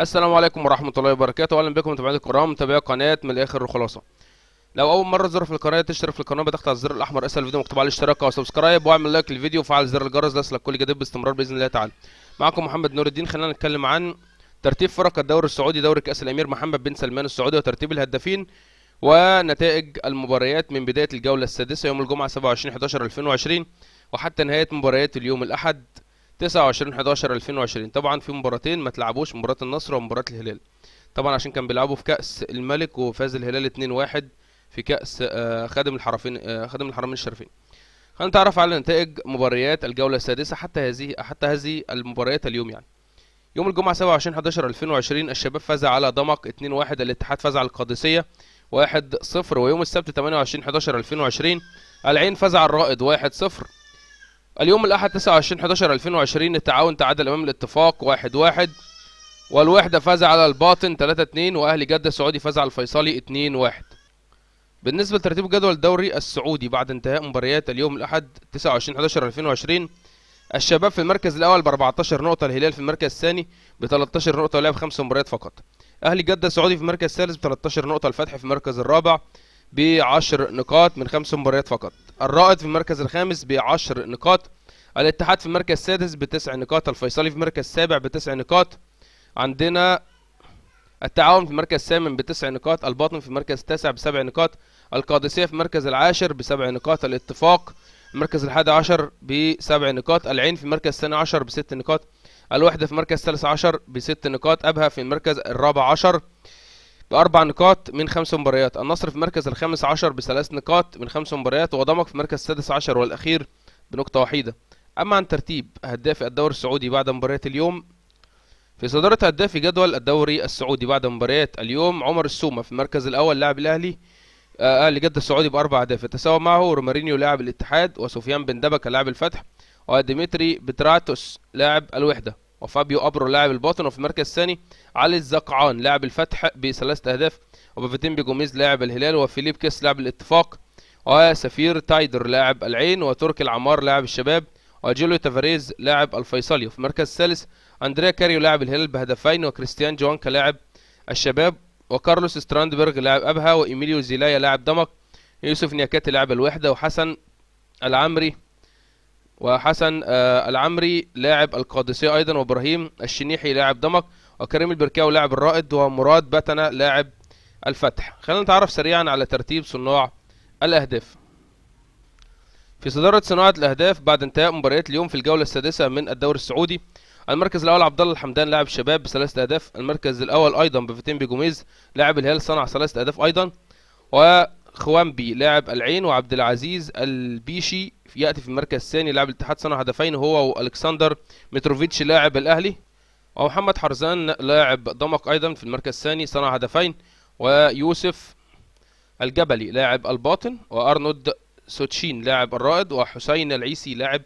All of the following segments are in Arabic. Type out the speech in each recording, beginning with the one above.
السلام عليكم ورحمة الله وبركاته أهلا بكم متابعين الكرام متابعي قناة من الآخر وخلاصة لو أول مرة تزور في القناة تشترك في القناة بتضغط على الزر الأحمر أسفل الفيديو مكتوب عليه اشتراك أو سبسكرايب وأعمل لايك للفيديو وفعل زر الجرس ليصلك كل جديد باستمرار بإذن الله تعالى معكم محمد نور الدين خلينا نتكلم عن ترتيب فرق الدوري السعودي دوري كأس الأمير محمد بن سلمان السعودي وترتيب الهدافين ونتائج المباريات من بداية الجولة السادسة يوم الجمعة 27/11/2020 وحتى نهاية مباريات اليوم الأحد 29 11 2020 طبعا في مباراتين ما تلعبوش مباراه النصر ومباراه الهلال طبعا عشان كان بيلعبوا في كاس الملك وفاز الهلال 2-1 في كاس آه، خادم الحرمين آه، خادم الحرمين الشريفين خلينا نتعرف على نتائج مباريات الجوله السادسه حتى هذه حتى هذه المباريات اليوم يعني يوم الجمعه 27 11 2020 الشباب فاز على دمق 2-1 الاتحاد فاز على القادسيه 1-0 ويوم السبت 28 11 2020 العين فاز على الرائد 1-0 اليوم الأحد 29 11 2020 التعاون تعادل أمام الاتفاق 1 1 والوحدة فاز على الباطن 3 2 وأهلي جدة السعودي فاز على الفيصلي 2 1 بالنسبة لترتيب جدول الدوري السعودي بعد انتهاء مباريات اليوم الأحد 29 11 2020 الشباب في المركز الأول ب 14 نقطة الهلال في المركز الثاني ب 13 نقطة ولعب خمس مباريات فقط أهلي جدة السعودي في المركز الثالث ب 13 نقطة الفتح في المركز الرابع ب 10 نقاط من خمس مباريات فقط الرائد في المركز الخامس ب 10 نقاط الاتحاد في المركز السادس بتسع نقاط الفيصلي في المركز السابع بتسع نقاط عندنا التعاون في المركز الثامن بتسع نقاط الباطن في المركز التاسع بسبع نقاط القادسية في المركز العاشر بسبع نقاط الاتفاق المركز الحادي عشر بسبع نقاط العين في المركز الثاني عشر بست نقاط الوحدة في المركز الثالث عشر بست نقاط أبها في المركز الرابع عشر بأربع نقاط من خمس مباريات النصر في المركز الخامس عشر بثلاث نقاط من خمس مباريات وضمك في المركز السادس عشر والأخير بنقطة وحيدة أما عن ترتيب هداف الدوري السعودي بعد مباريات اليوم في صدارة هداف جدول الدوري السعودي بعد مباريات اليوم عمر السومة في المركز الأول لاعب الأهلي آه، أهلي جدة السعودي بأربع أهداف يتساوى معه رومارينيو لاعب الاتحاد وسفيان بن دبكة لاعب الفتح وديمتري بتراتوس لاعب الوحدة وفابيو أبرو لاعب الباطن وفي المركز الثاني علي الزقعان لاعب الفتح بثلاثة أهداف وبافيتيمبي جوميز لاعب الهلال وفيليب كيس لاعب الاتفاق وسفير تايدر لاعب العين وتركي العمار لاعب الشباب وجوليو تافاريز لاعب الفيصلي وفي المركز الثالث اندريا كاريو لاعب الهلال بهدفين وكريستيان جوانكا لاعب الشباب وكارلوس ستراندبرج لاعب ابها وايميليو زيلايا لاعب دمك يوسف نياكاتي لاعب الوحده وحسن العمري وحسن آه، العمري لاعب القادسية أيضا وإبراهيم الشنيحي لاعب دمك وكريم البركاو لاعب الرائد ومراد بتنا لاعب الفتح خلينا نتعرف سريعا على ترتيب صناع الأهداف في صدارة صناعة الأهداف بعد انتهاء مباريات اليوم في الجولة السادسة من الدوري السعودي المركز الأول عبد الله الحمدان لاعب الشباب بثلاثة أهداف المركز الأول أيضا بفتين بجوميز لاعب الهلال صنع ثلاثة أهداف أيضا وخوانبي لاعب العين وعبد العزيز البيشي ياتي في المركز الثاني لاعب الاتحاد صنع هدفين هو والكسندر متروفيتش لاعب الاهلي ومحمد حرزان لاعب ضمك ايضا في المركز الثاني صنع هدفين ويوسف الجبلي لاعب الباطن وارنولد سوتشين لاعب الرائد وحسين العيسي لاعب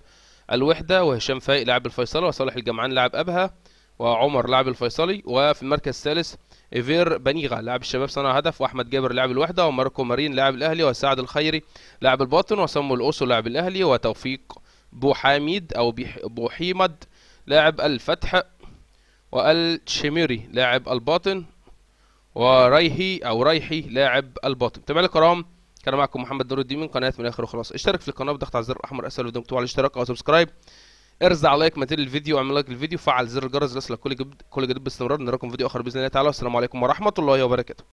الوحده وهشام فايق لاعب الفيصلة وصالح الجمعان لاعب ابها وعمر لاعب الفيصلي وفي المركز الثالث ايفير بنيغا لاعب الشباب صنع هدف واحمد جابر لاعب الوحده وماركو مارين لاعب الاهلي وسعد الخيري لاعب الباطن وسمو الاوسو لاعب الاهلي وتوفيق بوحاميد او بوحيمد لاعب الفتح والشميري لاعب الباطن وريحي او ريحي لاعب الباطن تابعوا الكرام كان معكم محمد نور الدين من قناه من الاخر وخلاص اشترك في القناه بضغط على الزر الاحمر اسفل الفيديو مكتوب على الاشتراك او سبسكرايب ارزع لايك ما الفيديو اعمل لايك الفيديو فعل زر الجرس ليصلك كل جديد كل جديد باستمرار نراكم فيديو اخر باذن الله تعالى والسلام عليكم ورحمه الله وبركاته